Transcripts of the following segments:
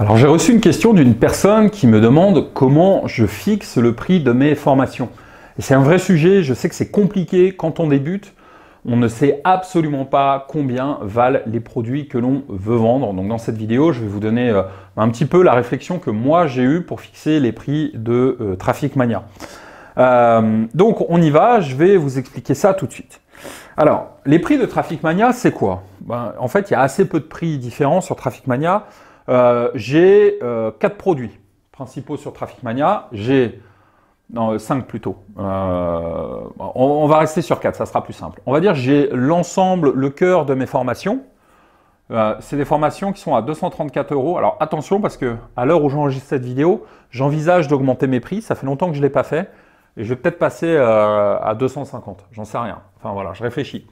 Alors j'ai reçu une question d'une personne qui me demande comment je fixe le prix de mes formations. Et c'est un vrai sujet, je sais que c'est compliqué quand on débute. On ne sait absolument pas combien valent les produits que l'on veut vendre. Donc dans cette vidéo, je vais vous donner euh, un petit peu la réflexion que moi j'ai eue pour fixer les prix de euh, Traffic Mania. Euh, donc on y va, je vais vous expliquer ça tout de suite. Alors, les prix de Traffic Mania, c'est quoi ben, En fait, il y a assez peu de prix différents sur Traffic Mania. Euh, j'ai euh, quatre produits principaux sur Traffic Mania. J'ai non, 5 plutôt. Euh, on, va rester sur 4, ça sera plus simple. On va dire j'ai l'ensemble, le cœur de mes formations. c'est des formations qui sont à 234 euros. Alors attention parce que à l'heure où j'enregistre cette vidéo, j'envisage d'augmenter mes prix. Ça fait longtemps que je ne l'ai pas fait. Et je vais peut-être passer à 250. J'en sais rien. Enfin voilà, je réfléchis.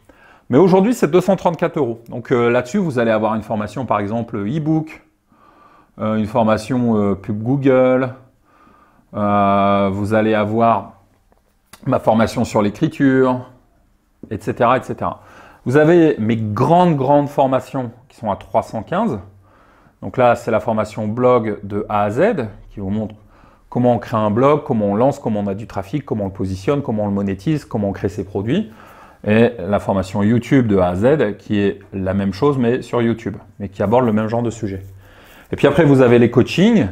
Mais aujourd'hui, c'est 234 euros. Donc là-dessus, vous allez avoir une formation, par exemple, e-book, euh, une formation euh, pub Google. Euh, vous allez avoir ma formation sur l'écriture, etc., etc. Vous avez mes grandes, grandes formations qui sont à 315. Donc là, c'est la formation blog de A à Z qui vous montre comment on crée un blog, comment on lance, comment on a du trafic, comment on le positionne, comment on le monétise, comment on crée ses produits. Et la formation YouTube de A à Z qui est la même chose mais sur YouTube, mais qui aborde le même genre de sujet. Et puis après, vous avez les coachings.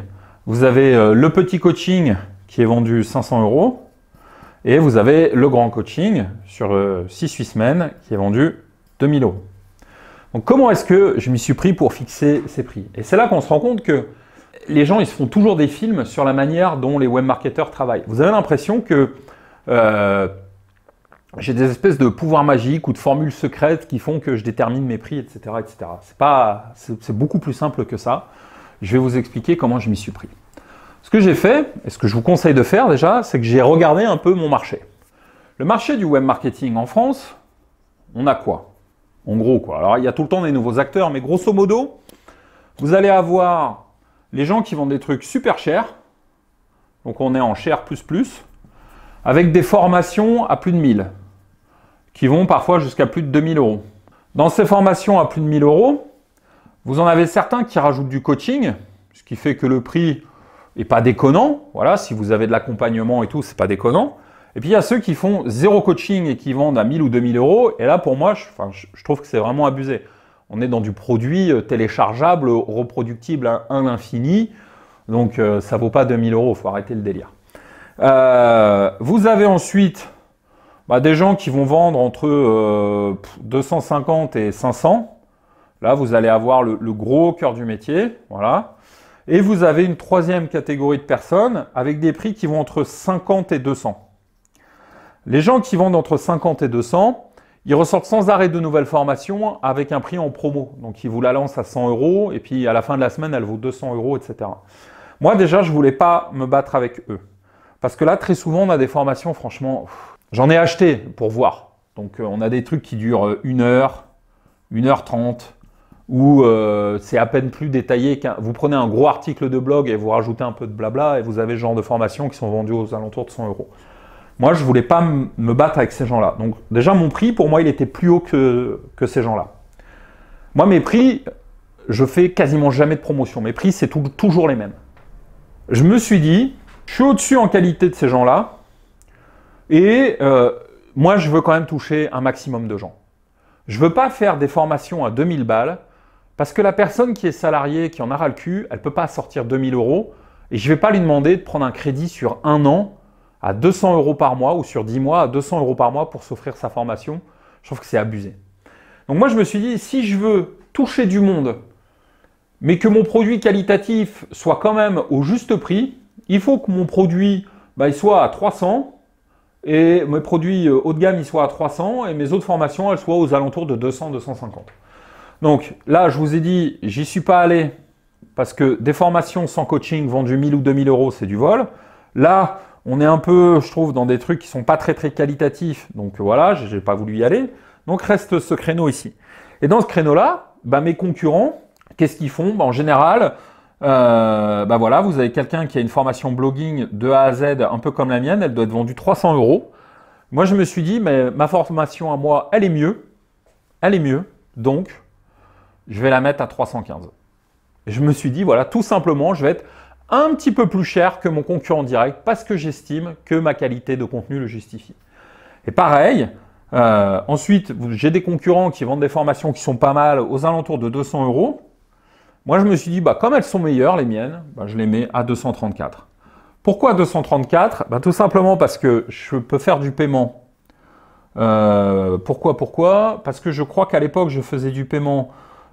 Vous avez euh, le petit coaching qui est vendu 500 euros. Et vous avez le grand coaching sur 6-8 euh, semaines qui est vendu 2000 euros. Donc comment est-ce que je m'y suis pris pour fixer ces prix Et c'est là qu'on se rend compte que les gens, ils se font toujours des films sur la manière dont les webmarketeurs travaillent. Vous avez l'impression que euh, j'ai des espèces de pouvoirs magiques ou de formules secrètes qui font que je détermine mes prix, etc. C'est, beaucoup plus simple que ça. Je vais vous expliquer comment je m'y suis pris. Ce que j'ai fait, et ce que je vous conseille de faire déjà, c'est que j'ai regardé un peu mon marché. Le marché du web marketing en France, on a quoi En gros, quoi. Alors, il y a tout le temps des nouveaux acteurs, mais grosso modo, vous allez avoir les gens qui vendent des trucs super chers. Donc, on est en cher plus plus, avec des formations à plus de 1000 qui vont parfois jusqu'à plus de 2000 euros. Dans ces formations à plus de 1000 euros, vous en avez certains qui rajoutent du coaching, ce qui fait que le prix n'est pas déconnant. Voilà, si vous avez de l'accompagnement et tout, c'est pas déconnant. Et puis il y a ceux qui font zéro coaching et qui vendent à 1000 ou 2000 euros. Et là, pour moi, je, trouve que c'est vraiment abusé. On est dans du produit euh, téléchargeable, reproductible à, l'infini. Donc ça euh, ça vaut pas 2000 euros, Il faut arrêter le délire. Euh, vous avez ensuite bah, des gens qui vont vendre entre 250 euh, et 500. Là, vous allez avoir le, gros cœur du métier. Voilà. Et vous avez une troisième catégorie de personnes avec des prix qui vont entre 50 et 200. Les gens qui vendent entre 50 et 200, ils ressortent sans arrêt de nouvelles formations avec un prix en promo. Donc, ils vous la lancent à 100 euros et puis à la fin de la semaine, elle vaut 200 euros, etc. Moi, déjà, je voulais pas me battre avec eux. Parce que là, très souvent, on a des formations, franchement, J'en ai acheté pour voir. Donc euh, on a des trucs qui durent euh, une heure, une heure 30, ou euh, c'est à peine plus détaillé. Vous prenez un gros article de blog et vous rajoutez un peu de blabla et vous avez ce genre de formation qui sont vendues aux alentours de 100 euros. Moi, je ne voulais pas me battre avec ces gens-là. Donc déjà, mon prix, pour moi, il était plus haut que, que ces gens-là. Moi, mes prix, je fais quasiment jamais de promotion. Mes prix, c'est toujours les mêmes. Je me suis dit, je suis au-dessus en qualité de ces gens-là, et euh, moi, je veux quand même toucher un maximum de gens. Je ne veux pas faire des formations à 2000 balles parce que la personne qui est salariée, qui en a ras le cul, elle peut pas sortir 2000 euros et je ne vais pas lui demander de prendre un crédit sur un an à 200 euros par mois ou sur 10 mois à 200 euros par mois pour s'offrir sa formation. Je trouve que c'est abusé. Donc moi, je me suis dit, si je veux toucher du monde, mais que mon produit qualitatif soit quand même au juste prix, il faut que mon produit bah, soit à 300 et mes produits euh, haut de gamme, ils soient à 300 et mes autres formations, elles soient aux alentours de 200-250. Donc là, je vous ai dit, j'y suis pas allé parce que des formations sans coaching vendues 1000 ou 2000 euros, c'est du vol. Là, on est un peu, je trouve, dans des trucs qui sont pas très très qualitatifs. Donc voilà, j'ai pas voulu y aller. Donc reste ce créneau ici. Et dans ce créneau-là, bah, mes concurrents, qu'est-ce qu'ils font bah, En général, euh, bah voilà, vous avez quelqu'un qui a une formation blogging de A à Z, un peu comme la mienne, elle doit être vendue 300 euros. Moi, je me suis dit, mais ma formation à moi, elle est mieux, elle est mieux, donc je vais la mettre à 315. Je me suis dit, voilà, tout simplement, je vais être un petit peu plus cher que mon concurrent direct parce que j'estime que ma qualité de contenu le justifie. Et pareil, euh, ensuite, j'ai des concurrents qui vendent des formations qui sont pas mal aux alentours de 200 euros. Moi, je me suis dit, bah, comme elles sont meilleures, les miennes, bah, je les mets à 234. Pourquoi 234 bah, Tout simplement parce que je peux faire du paiement. Euh, pourquoi Pourquoi Parce que je crois qu'à l'époque, je faisais du paiement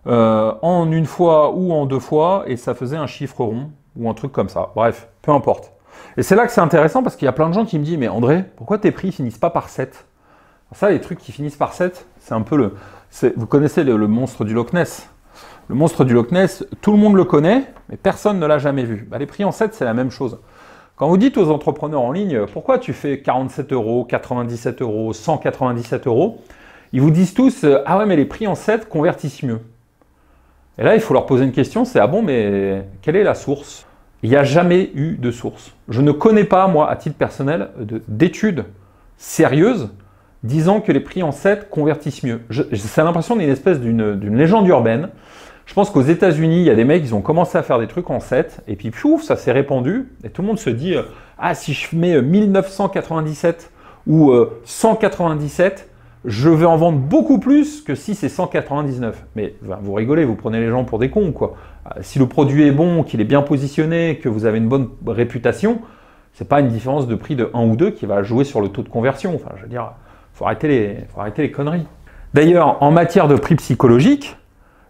euh, en une fois ou en deux fois, et ça faisait un chiffre rond, ou un truc comme ça. Bref, peu importe. Et c'est là que c'est intéressant, parce qu'il y a plein de gens qui me disent, mais André, pourquoi tes prix finissent pas par 7 ça, les trucs qui finissent par 7, c'est un peu le... Vous connaissez le monstre du Loch Ness le monstre du Loch Ness, tout le monde le connaît, mais personne ne l'a jamais vu. Bah, les prix en 7, c'est la même chose. Quand vous dites aux entrepreneurs en ligne, pourquoi tu fais 47 euros, 97 euros, 197 euros, ils vous disent tous, euh, ah ouais, mais les prix en 7 convertissent mieux. Et là, il faut leur poser une question, c'est, ah bon, mais quelle est la source Il n'y a jamais eu de source. Je ne connais pas, moi, à titre personnel, d'études sérieuses disant que les prix en 7 convertissent mieux. C'est l'impression d'une espèce d'une légende urbaine je pense qu'aux États-Unis, il y a des mecs, ils ont commencé à faire des trucs en 7, et puis ça s'est répandu, et tout le monde se dit euh, Ah, si je mets 1997 euh, ou 197, euh, je vais en vendre beaucoup plus que si c'est 199. Mais vous rigolez, vous prenez les gens pour des cons, quoi. si le produit est bon, qu'il est bien positionné, que vous avez une bonne réputation, c'est pas une différence de prix de 1 ou 2 qui va jouer sur le taux de conversion. Enfin, je veux dire, faut arrêter faut arrêter les conneries. D'ailleurs, en matière de prix psychologique,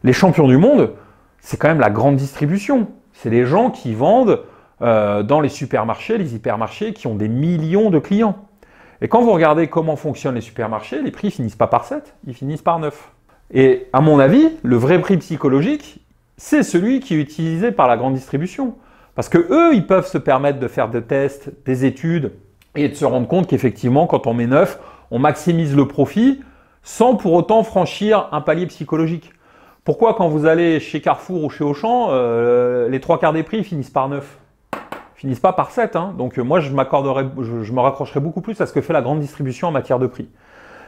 les champions du monde, c'est quand même la grande distribution. C'est les gens qui vendent euh, dans les supermarchés, les hypermarchés, qui ont des millions de clients. Et quand vous regardez comment fonctionnent les supermarchés, les prix finissent pas par 7, ils finissent par 9. Et à mon avis, le vrai prix psychologique, c'est celui qui est utilisé par la grande distribution. Parce que eux, ils peuvent se permettre de faire des tests, des études, et de se rendre compte qu'effectivement, quand on met 9, on maximise le profit sans pour autant franchir un palier psychologique. Pourquoi quand vous allez chez Carrefour ou chez Auchan, euh, les trois quarts des prix finissent par 9 finissent pas par 7. Hein. Donc euh, moi, je m'accorderais, je, je me raccrocherais beaucoup plus à ce que fait la grande distribution en matière de prix.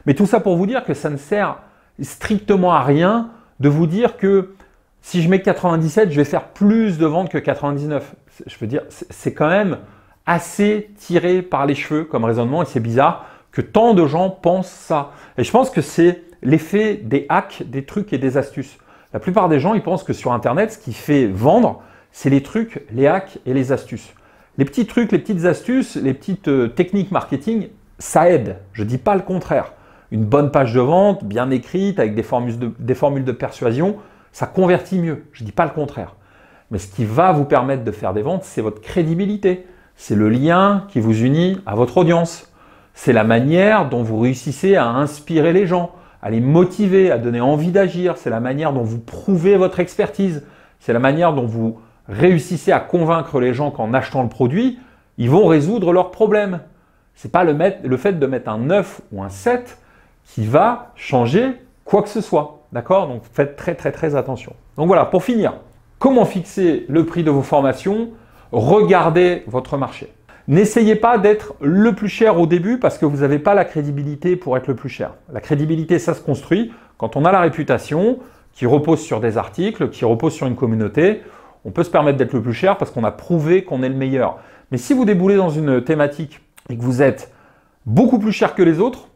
Mais tout ça pour vous dire que ça ne sert strictement à rien de vous dire que si je mets 97, je vais faire plus de ventes que 99. Je veux dire, c'est quand même assez tiré par les cheveux comme raisonnement et c'est bizarre que tant de gens pensent ça. Et je pense que c'est l'effet des hacks, des trucs et des astuces. La plupart des gens, ils pensent que sur Internet, ce qui fait vendre, c'est les trucs, les hacks et les astuces. Les petits trucs, les petites astuces, les petites euh, techniques marketing, ça aide. Je ne dis pas le contraire. Une bonne page de vente, bien écrite, avec des formules de, des formules de persuasion, ça convertit mieux. Je ne dis pas le contraire. Mais ce qui va vous permettre de faire des ventes, c'est votre crédibilité. C'est le lien qui vous unit à votre audience c'est la manière dont vous réussissez à inspirer les gens, à les motiver, à donner envie d'agir, c'est la manière dont vous prouvez votre expertise, c'est la manière dont vous réussissez à convaincre les gens qu'en achetant le produit, ils vont résoudre leurs problèmes. n'est pas le, le fait de mettre un 9 ou un 7 qui va changer quoi que ce soit. D'accord Donc faites très très très attention. Donc voilà, pour finir, comment fixer le prix de vos formations Regardez votre marché. N'essayez pas d'être le plus cher au début parce que vous n'avez pas la crédibilité pour être le plus cher. La crédibilité, ça se construit quand on a la réputation qui repose sur des articles, qui repose sur une communauté. On peut se permettre d'être le plus cher parce qu'on a prouvé qu'on est le meilleur. Mais si vous déboulez dans une thématique et que vous êtes beaucoup plus cher que les autres,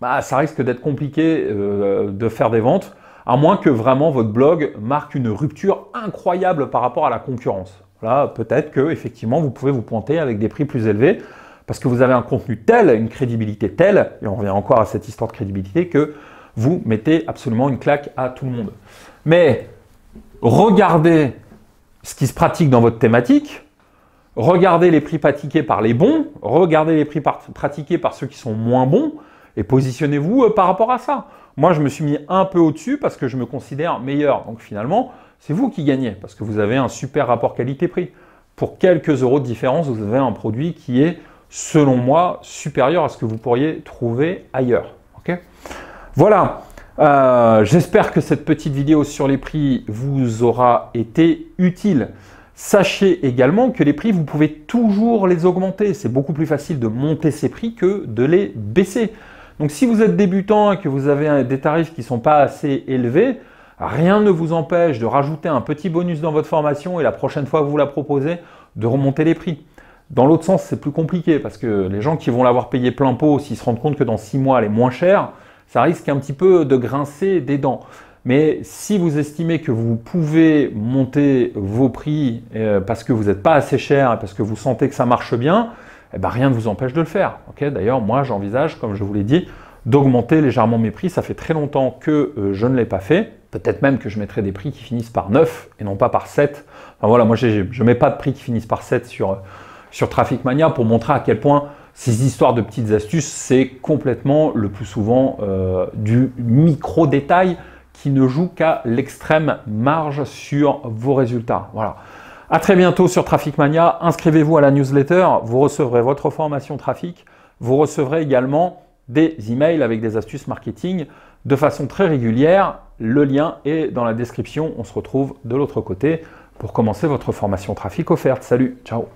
bah, ça risque d'être compliqué euh, de faire des ventes, à moins que vraiment votre blog marque une rupture incroyable par rapport à la concurrence. Voilà, peut-être que effectivement vous pouvez vous pointer avec des prix plus élevés parce que vous avez un contenu tel, une crédibilité telle, et on revient encore à cette histoire de crédibilité, que vous mettez absolument une claque à tout le monde. Mais regardez ce qui se pratique dans votre thématique, regardez les prix pratiqués par les bons, regardez les prix pratiqués par ceux qui sont moins bons, et positionnez-vous euh, par rapport à ça. Moi, je me suis mis un peu au-dessus parce que je me considère meilleur. Donc finalement, c'est vous qui gagnez parce que vous avez un super rapport qualité-prix. Pour quelques euros de différence, vous avez un produit qui est, selon moi, supérieur à ce que vous pourriez trouver ailleurs. OK, voilà, euh, j'espère que cette petite vidéo sur les prix vous aura été utile. Sachez également que les prix, vous pouvez toujours les augmenter. C'est beaucoup plus facile de monter ces prix que de les baisser. Donc si vous êtes débutant et que vous avez des tarifs qui ne sont pas assez élevés, Rien ne vous empêche de rajouter un petit bonus dans votre formation et la prochaine fois que vous la proposez, de remonter les prix. Dans l'autre sens, c'est plus compliqué parce que les gens qui vont l'avoir payé plein pot, s'ils se rendent compte que dans 6 mois, elle est moins chère, ça risque un petit peu de grincer des dents. Mais si vous estimez que vous pouvez monter vos prix euh, parce que vous n'êtes pas assez cher et parce que vous sentez que ça marche bien, eh ben, rien ne vous empêche de le faire. D'ailleurs, moi, j'envisage, comme je vous l'ai dit, d'augmenter légèrement mes prix. Ça fait très longtemps que euh, je ne l'ai pas fait. Peut-être même que je mettrai des prix qui finissent par 9 et non pas par 7. voilà, moi je ne mets pas de prix qui finissent par 7 sur, sur Traffic Mania pour montrer à quel point ces histoires de petites astuces, c'est complètement le plus souvent euh, du micro-détail qui ne joue qu'à l'extrême marge sur vos résultats. Voilà. À très bientôt sur Traffic Mania. Inscrivez-vous à la newsletter. Vous recevrez votre formation trafic. Vous recevrez également des emails avec des astuces marketing de façon très régulière le lien est dans la description. On se retrouve de l'autre côté pour commencer votre formation trafic offerte. Salut, ciao